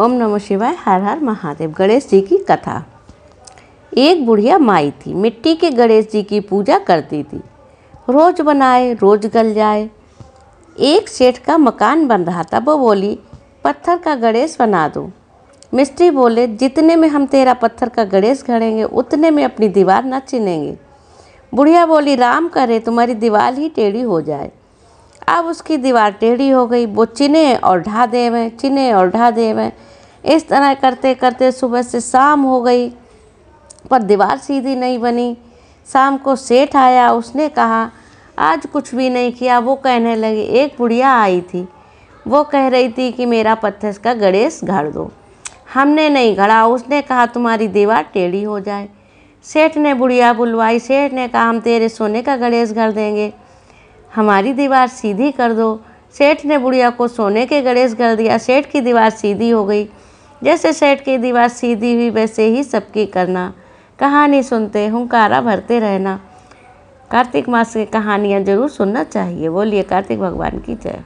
ओम नमः शिवाय हर हर महादेव गणेश जी की कथा एक बुढ़िया माई थी मिट्टी के गणेश जी की पूजा करती थी रोज बनाए रोज गल जाए एक सेठ का मकान बन रहा था वो बोली पत्थर का गणेश बना दो मिस्त्री बोले जितने में हम तेरा पत्थर का गणेश घड़ेंगे उतने में अपनी दीवार ना चिनेंगे बुढ़िया बोली राम करे तुम्हारी दीवार ही टेढ़ी हो जाए अब उसकी दीवार टेढ़ी हो गई वो चिने और ढा देवें चिने और ढा देवें इस तरह करते करते सुबह से शाम हो गई पर दीवार सीधी नहीं बनी शाम को सेठ आया उसने कहा आज कुछ भी नहीं किया वो कहने लगी एक बुढ़िया आई थी वो कह रही थी कि मेरा पत्थर का गणेश घड़ दो हमने नहीं घड़ा उसने कहा तुम्हारी दीवार टेढ़ी हो जाए सेठ ने बुढ़िया बुलवाई सेठ ने कहा हम तेरे सोने का गणेश घर देंगे हमारी दीवार सीधी कर दो सेठ ने बुढ़िया को सोने के गणेश कर दिया सेठ की दीवार सीधी हो गई जैसे सेठ की दीवार सीधी हुई वैसे ही सबकी करना कहानी सुनते हुंकारा भरते रहना कार्तिक मास की कहानियाँ जरूर सुनना चाहिए बोलिए कार्तिक भगवान की जय